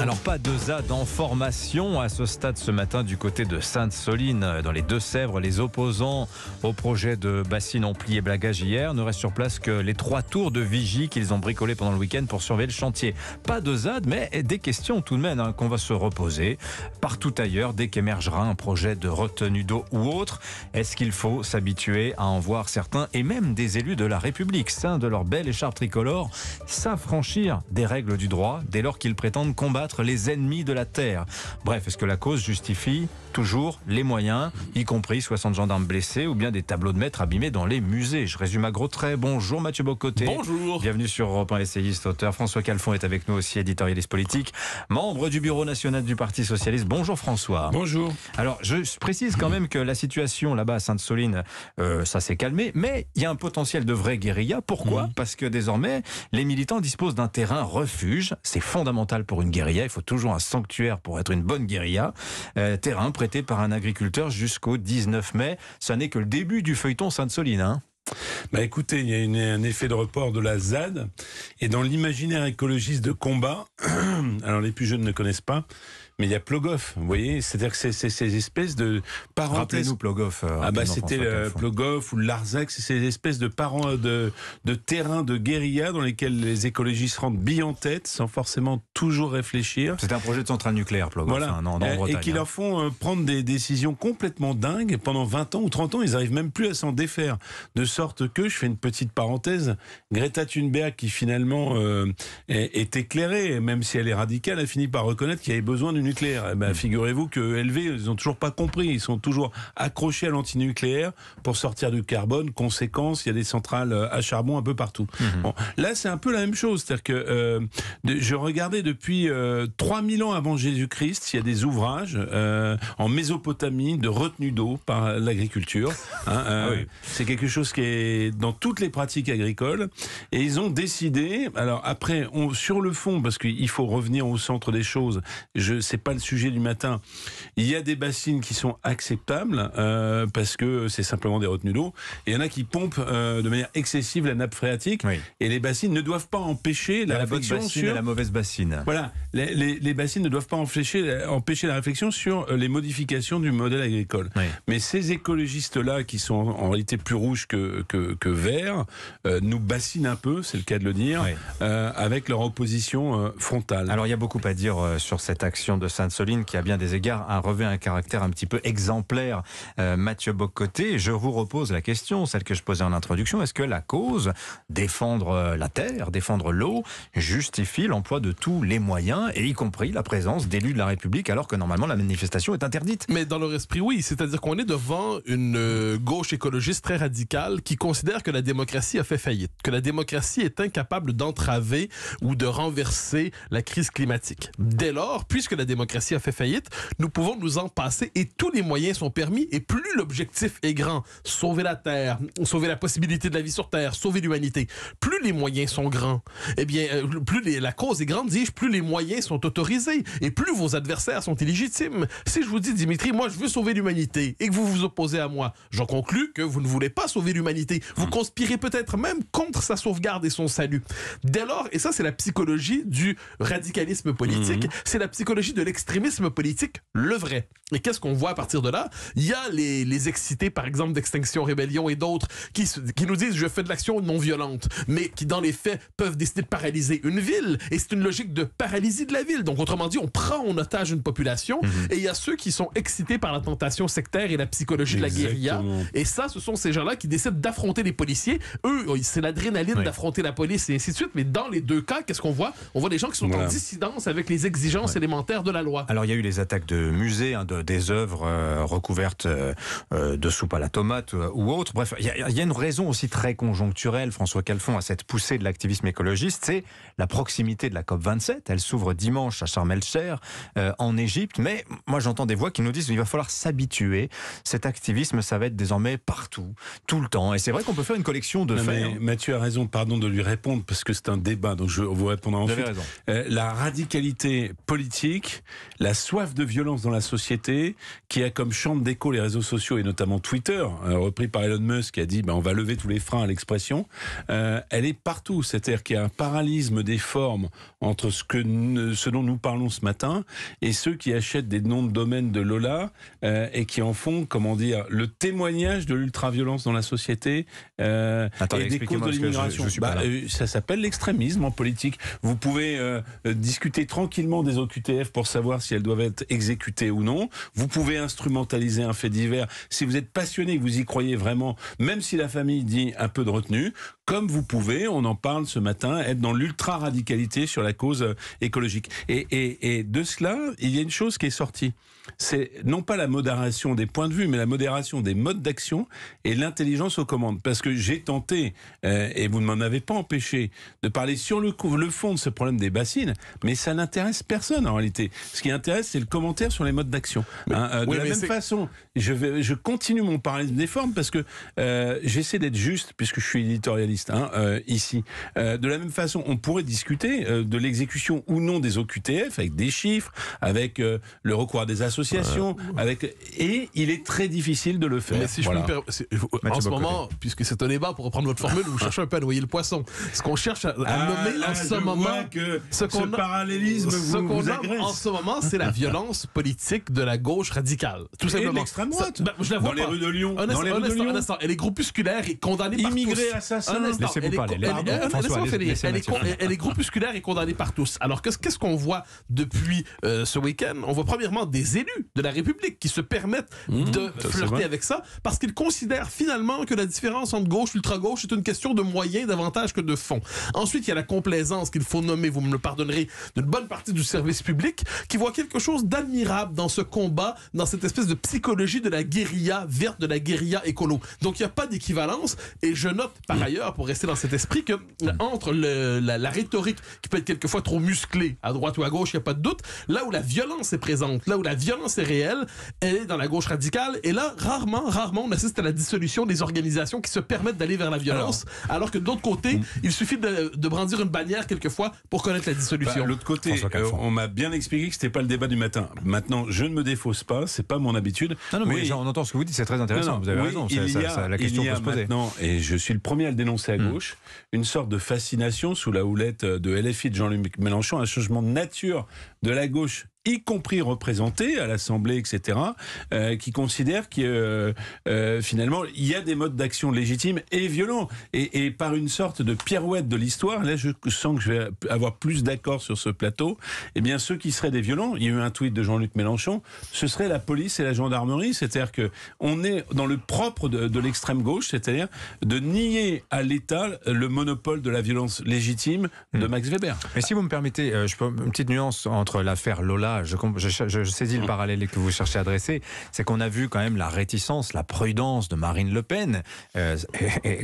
Alors pas de ZAD en formation à ce stade ce matin du côté de Sainte-Soline dans les Deux-Sèvres. Les opposants au projet de bassine pli et blagage hier ne reste sur place que les trois tours de vigie qu'ils ont bricolé pendant le week-end pour surveiller le chantier. Pas de ZAD mais des questions tout de même hein, qu'on va se reposer partout ailleurs dès qu'émergera un projet de retenue d'eau ou autre. Est-ce qu'il faut s'habituer à en voir certains et même des élus de la République sains de leur belle écharpe tricolore s'affranchir des règles du droit dès lors qu'ils prétendent combattre les ennemis de la terre. Bref, est-ce que la cause justifie toujours les moyens, y compris 60 gendarmes blessés ou bien des tableaux de maîtres abîmés dans les musées Je résume à gros traits. Bonjour Mathieu Bocoté. Bonjour. Bienvenue sur Europe 1 essayiste, auteur. François Calfon est avec nous aussi, éditorialiste politique, membre du Bureau national du Parti socialiste. Bonjour François. Bonjour. Alors, je précise quand même que la situation là-bas à Sainte-Soline, euh, ça s'est calmé, mais il y a un potentiel de vraie guérilla. Pourquoi mhm. Parce que désormais, les militants disposent d'un terrain refuge. C'est fondamental pour une guérilla il faut toujours un sanctuaire pour être une bonne guérilla. Euh, terrain prêté par un agriculteur jusqu'au 19 mai. Ça n'est que le début du feuilleton Sainte-Soline. Hein. bah écoutez, il y a une, un effet de report de la ZAD. Et dans l'imaginaire écologiste de combat, alors les plus jeunes ne connaissent pas, mais il y a Plogoff, vous voyez, c'est-à-dire que c'est ces espèces de parents. Rappelez-nous Plogoff. Euh, ah bah c'était Plogoff ou Larzac, c'est ces espèces de parents euh, de, terrain de guérilla dans lesquels les écologistes rentrent billes en tête, sans forcément toujours réfléchir. C'est un projet de centrale nucléaire, Plogoff. Voilà. Hein, et qui hein. leur font euh, prendre des décisions complètement dingues. Pendant 20 ans ou 30 ans, ils n'arrivent même plus à s'en défaire. De sorte que, je fais une petite parenthèse, Greta Thunberg, qui finalement est, est éclairée, même si elle est radicale, a fini par reconnaître qu'il y avait besoin d'une nucléaire. Eh ben, figurez-vous que LV, ils n'ont toujours pas compris. Ils sont toujours accrochés à l'antinucléaire pour sortir du carbone. Conséquence, il y a des centrales euh, à charbon un peu partout. Mhm. là, c'est un peu la même chose. cest dire que euh, je regardais depuis 3000 euh, ans avant Jésus-Christ, il y a des ouvrages en Mésopotamie de retenue d'eau par l'agriculture. Hein, ah c'est quelque chose qui est dans toutes les pratiques agricoles. Et ils ont décidé, alors après, on, sur le fond, parce qu'il faut revenir au centre des choses, je sais pas le sujet du matin. Il y a des bassines qui sont acceptables euh, parce que c'est simplement des retenues d'eau. Et il y en a qui pompent euh, de manière excessive la nappe phréatique. Et les bassines ne doivent pas empêcher la, réflexion sur la mauvaise bassine. Voilà, les, bassines ne doivent pas empêcher, empêcher, la réflexion sur euh, les modifications du modèle agricole. Mais ces écologistes-là, qui sont en réalité plus rouges que, que, que verts, nous bassinent un peu, c'est le cas de le dire, avec leur opposition frontale. Alors il y a beaucoup à dire sur cette action de Sainte-Soline qui, a bien des égards, un, hein, revêt un caractère un petit peu exemplaire. Euh, Mathieu Bocoté, je vous repose la question, celle que je posais en introduction. Est-ce que la cause, défendre euh, la terre, défendre l'eau, justifie l'emploi de tous les moyens, et y compris la présence d'élus de la République, alors que normalement la manifestation est interdite Mais dans leur esprit, oui. C'est-à-dire qu'on est devant une euh, gauche écologiste très radicale qui considère que la démocratie a fait faillite, que la démocratie est incapable d'entraver ou de renverser la crise climatique. Dès lors, puisque la démocratie démocratie a fait faillite, nous pouvons nous en passer et tous les moyens sont permis et plus l'objectif est grand, sauver la Terre, sauver la possibilité de la vie sur Terre, sauver l'humanité, plus les moyens sont grands, eh bien, euh, plus la cause est grande, dis-je, plus les moyens sont autorisés et plus vos adversaires sont illégitimes. Si je vous dis, Dimitri, moi je veux sauver l'humanité et que vous vous opposez à moi, j'en conclus que vous ne voulez pas sauver l'humanité. Vous conspirez peut-être même contre sa sauvegarde et son salut. Dès lors, et ça c'est la psychologie du radicalisme politique, mhm. c'est la psychologie de l'extrémisme politique, le vrai. Et qu'est-ce qu'on voit à partir de là? Il y a les, les excités, par exemple, d'Extinction Rébellion et d'autres qui, qui nous disent « je fais de l'action non violente », mais qui, dans les faits, peuvent décider de paralyser une ville. Et c'est une logique de paralysie de la ville. Donc, autrement dit, on prend en otage une population. Mhm. Et il y a ceux qui sont excités par la tentation sectaire et la psychologie de la guérilla. Et ça, ce sont ces gens-là qui décident d'affronter les policiers. Eux, oh, c'est l'adrénaline d'affronter la police et ainsi de suite. Mais dans les deux cas, qu'est-ce qu'on voit? On voit des gens qui sont en dissidence avec les exigences élémentaires de la loi. Alors il y a eu les attaques de musées, hein, de, des œuvres euh, recouvertes euh, euh, de soupe à la tomate ou autre. Bref, il y, a, une raison aussi très conjoncturelle, François Calfon, à cette poussée de l'activisme écologiste, c'est la proximité de la COP27. Elle s'ouvre dimanche à Sharm el-Cher, en Égypte. Mais moi j'entends des voix qui nous disent qu'il va falloir s'habituer. Cet activisme, ça va être désormais partout, tout le temps. Et c'est vrai qu'on peut faire une collection de faits. Hein. Mathieu a raison, pardon de lui répondre, parce que c'est un débat, donc je vous répondre ensuite. la radicalité politique la soif de violence dans la société qui a comme chambre d'écho les réseaux sociaux et notamment Twitter, euh, repris par Elon Musk qui a dit ben, on va lever tous les freins à l'expression. Euh, elle est partout, c'est-à-dire qu'il y a un paralysme des formes entre ce, que, dont nous parlons ce matin et ceux qui achètent des noms de domaine de Lola euh, et qui en font, comment dire, le témoignage de l'ultra-violence dans la société et des causes de l'immigration. Bah, ça s'appelle l'extrémisme en politique. Vous pouvez discuter tranquillement des OQTF pour savoir si elles doivent être exécutées ou non. Vous pouvez instrumentaliser un fait divers si vous êtes passionné, vous y croyez vraiment, même si la famille dit un peu de retenue comme vous pouvez, on en parle ce matin, être dans l'ultra-radicalité sur la cause euh, écologique. Et, de cela, il y a une chose qui est sortie. C'est non pas la modération des points de vue, mais la modération des modes d'action et l'intelligence aux commandes. Parce que j'ai tenté, euh, et vous ne m'en avez pas empêché, de parler sur le, le fond de ce problème des bassines, mais ça n'intéresse personne en réalité. Ce qui intéresse, c'est le commentaire sur les modes d'action. Hein, euh, de la même façon, je, je continue mon parallèle des formes parce que j'essaie d'être juste, puisque je suis éditorialiste Hein, euh, ici. Euh, de la même façon, on pourrait discuter euh, de l'exécution ou non des OQTF avec des chiffres, avec le recours à des associations, avec et il est très difficile de le faire. si en ce moment, puisque c'est un débat pour reprendre votre formule, vous cherchez un peu à noyer le poisson. Ce qu'on cherche à, nommer en ce moment, ce, parallélisme, en ce moment, c'est la violence politique de la gauche radicale, tout simplement. l'extrême droite. Ben, je la vois dans les rues de Lyon. Un dans les rues de Instant, elle et condamnée par tous. Immigrés assassins. Elle est groupusculaire et condamnée par tous. Alors qu'est-ce qu'on voit depuis euh, ce week-end On voit premièrement des élus de la République qui se permettent mmh, de flirter avec ça parce qu'ils considèrent finalement que la différence entre gauche et ultra-gauche est une question de moyens davantage que de fond. Ensuite, il y a la complaisance qu'il faut nommer, vous me le pardonnerez, d'une bonne partie du service public qui voit quelque chose d'admirable dans ce combat, dans cette espèce de psychologie de la guérilla verte, de la guérilla écolo. Donc il n'y a pas d'équivalence et je note par mmh. ailleurs pour rester dans cet esprit que entre la, rhétorique qui peut être quelquefois trop musclée à droite ou à gauche, il n'y a pas de doute, là où la violence est présente, là où la violence est réelle, elle est dans la gauche radicale. Et là, rarement, rarement, on assiste à la dissolution des organisations qui se permettent d'aller vers la violence, alors, que de l'autre côté, mm. il suffit de, brandir une bannière quelquefois pour connaître la dissolution. Bah, l'autre côté, euh, on m'a bien expliqué que c'était pas le débat du matin. Maintenant, je ne me défausse pas, c'est pas mon habitude. mais, on entend ce que vous dites, c'est très intéressant. vous avez raison, c'est la question il se poser. et je suis le premier à le dénoncer à hmm. gauche, une sorte de fascination sous la houlette de LFI de Jean-Luc Mélenchon, un changement de nature de la gauche y compris représentés à l'Assemblée, etc., euh, qui considèrent que euh, euh, finalement, il y a des modes d'action légitimes et violents. Et, par une sorte de pirouette de l'histoire, là, je sens que je vais avoir plus d'accord sur ce plateau, eh bien, ceux qui seraient des violents, il y a eu un tweet de Jean-Luc Mélenchon, ce serait la police et la gendarmerie. C'est-à-dire que on est dans le propre de, l'extrême gauche, c'est-à-dire de nier à l'État le monopole de la violence légitime de hmm. Max Weber. Mais si vous me permettez, je peux, une petite nuance entre l'affaire Lola je, saisis le parallèle que vous cherchez à dresser, c'est qu'on a vu quand même la réticence, la prudence de Marine Le Pen, euh,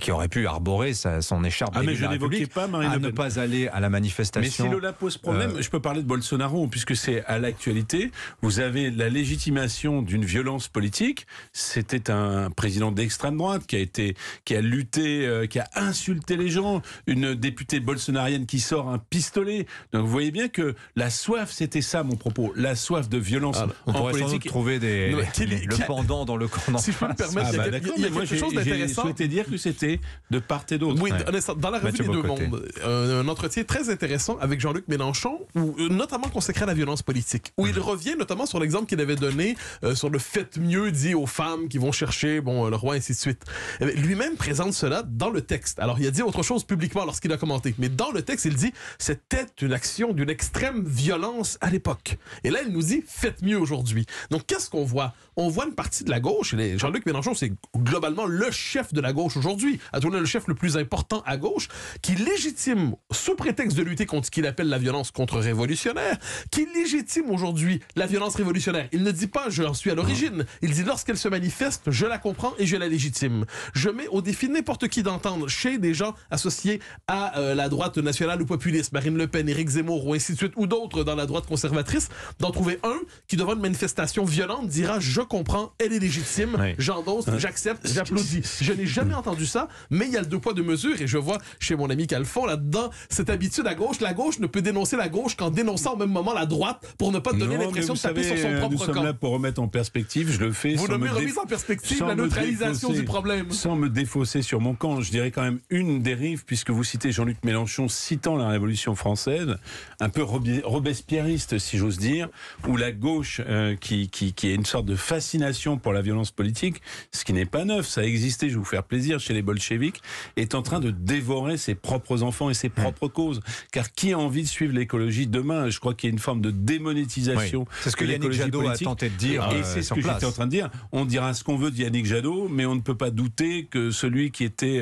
qui aurait pu arborer son écharpe. Ah mais je pas ne pas aller à la manifestation. Mais si Lola pose problème, euh, je peux parler de Bolsonaro, puisque c'est à l'actualité. Vous avez la légitimation d'une violence politique. C'était un président d'extrême droite qui a été, qui a lutté, euh, qui a insulté les gens. Une députée bolsonarienne qui sort un pistolet. Donc vous voyez bien que la soif, c'était ça mon propos. Oh, la soif de violence ah, bah, en politique. trouver des, le pendant dans le camp Si je peux me permettre, ah, il y a, bah, quelque chose d'intéressant. souhaité dire que c'était de part et d'autre. Oui, dans la revue de des deux mondes, euh, un entretien très intéressant avec Jean-Luc Mélenchon, où, euh, notamment consacré à la violence politique, où il mhm. revient notamment sur l'exemple qu'il avait donné euh, sur le fait mieux dit aux femmes qui vont chercher bon, le roi, ainsi de suite. Eh lui-même présente cela dans le texte. Alors, il a dit autre chose publiquement lorsqu'il a commenté, mais dans le texte, il dit c'était une action d'une extrême violence à l'époque. Et là, elle nous dit, faites mieux aujourd'hui. Donc, qu'est-ce qu'on voit? On voit une partie de la gauche. Jean-Luc Mélenchon, c'est globalement le chef de la gauche aujourd'hui, à tout le chef le plus important à gauche, qui légitime, sous prétexte de lutter contre ce qu'il appelle la violence contre-révolutionnaire, qui légitime aujourd'hui la violence révolutionnaire. Il ne dit pas, je suis à l'origine. Il dit, lorsqu'elle se manifeste, je la comprends et je la légitime. Je mets au défi n'importe qui d'entendre chez des gens associés à euh, la droite nationale ou populiste, Marine Le Pen, Éric Zemmour ou ainsi de suite, ou d'autres dans la droite conservatrice, d'en trouver un qui, devant une manifestation violente, dira Je comprends, elle est légitime, j'endosse, hein? j'accepte, j'applaudis. Je n'ai jamais entendu ça, mais il y a le deux poids, deux mesures, et je vois chez mon ami Calfon là-dedans cette habitude à gauche. La gauche ne peut dénoncer la gauche qu'en dénonçant au même moment la droite pour ne pas donner l'impression de taper sur son euh, propre nous Sommes là pour remettre en perspective, je le fais. Vous me en perspective la neutralisation du problème. Sans me défausser sur mon camp, je dirais quand même une dérive, puisque vous citez Jean-Luc Mélenchon citant la Révolution française, un peu robespierriste, si j'ose dire dire, ou la gauche euh, qui, est une sorte de fascination pour la violence politique, ce qui n'est pas neuf, ça a existé, je vais vous faire plaisir, chez les bolcheviques, est en train de dévorer ses propres enfants et ses mmh. propres causes. Car qui a envie de suivre l'écologie demain Je crois qu'il y a une forme de démonétisation. c'est ce que Yannick Jadot a tenté de dire. Et euh, c'est ce que j'étais en train de dire. On dira ce qu'on veut de Yannick Jadot, mais on ne peut pas douter que celui qui était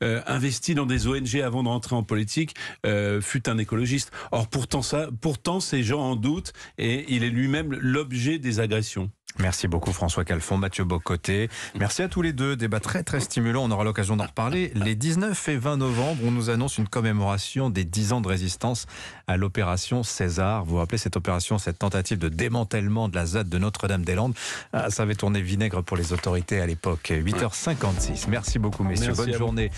euh, investi dans des ONG avant de rentrer en politique fut un écologiste. Or pourtant ça, pourtant ces gens en doutent et il est lui-même l'objet des agressions. Merci beaucoup François Calfon, Mathieu Bocoté. Merci à tous les deux. Débat très très stimulant. On aura l'occasion d'en reparler. Les 19 et 20 novembre, on nous annonce une commémoration des 10 ans de résistance à l'opération César. Vous vous rappelez cette opération, cette tentative de démantèlement de la ZAD de Notre-Dame-des-Landes ah, Ça avait tourné vinaigre pour les autorités à l'époque. 8h56. Merci beaucoup messieurs. Bonne journée.